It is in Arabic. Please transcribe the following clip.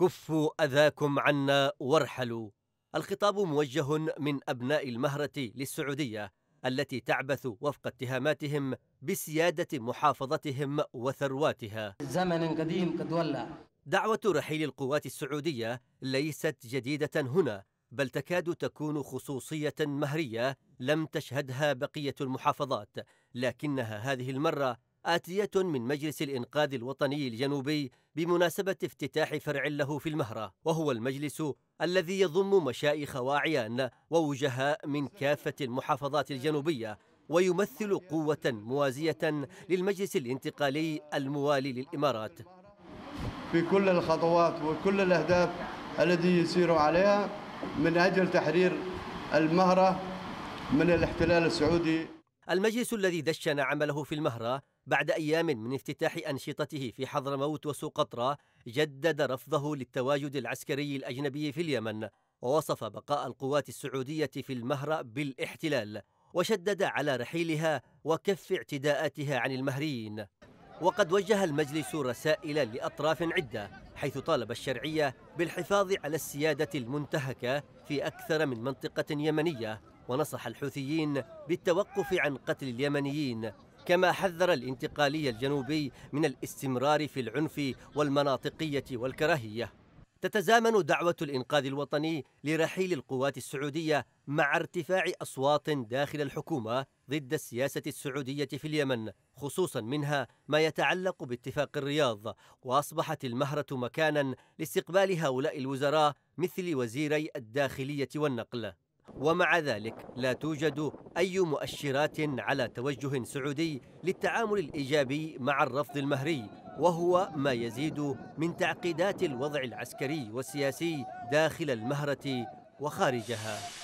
كفوا أذاكم عنا وارحلوا الخطاب موجه من أبناء المهرة للسعودية التي تعبث وفق اتهاماتهم بسيادة محافظتهم وثرواتها زمن قديم قد ولى دعوة رحيل القوات السعودية ليست جديدة هنا بل تكاد تكون خصوصية مهرية لم تشهدها بقية المحافظات لكنها هذه المرة آتية من مجلس الإنقاذ الوطني الجنوبي بمناسبة افتتاح فرع له في المهرة وهو المجلس الذي يضم مشايخ وأعيان ووجهاء من كافة المحافظات الجنوبية ويمثل قوة موازية للمجلس الانتقالي الموالي للإمارات في كل الخطوات وكل الأهداف التي يسير عليها من أجل تحرير المهرة من الاحتلال السعودي المجلس الذي دشن عمله في المهرة بعد أيام من افتتاح أنشطته في حضرموت وسقطرى جدد رفضه للتواجد العسكري الأجنبي في اليمن ووصف بقاء القوات السعودية في المهر بالاحتلال وشدد على رحيلها وكف اعتداءاتها عن المهريين وقد وجه المجلس رسائل لأطراف عدة حيث طالب الشرعية بالحفاظ على السيادة المنتهكة في أكثر من منطقة يمنية ونصح الحوثيين بالتوقف عن قتل اليمنيين كما حذر الانتقالي الجنوبي من الاستمرار في العنف والمناطقية والكراهية تتزامن دعوة الإنقاذ الوطني لرحيل القوات السعودية مع ارتفاع أصوات داخل الحكومة ضد السياسة السعودية في اليمن خصوصا منها ما يتعلق باتفاق الرياض وأصبحت المهرة مكانا لاستقبال هؤلاء الوزراء مثل وزيري الداخلية والنقل ومع ذلك لا توجد أي مؤشرات على توجه سعودي للتعامل الإيجابي مع الرفض المهري وهو ما يزيد من تعقيدات الوضع العسكري والسياسي داخل المهرة وخارجها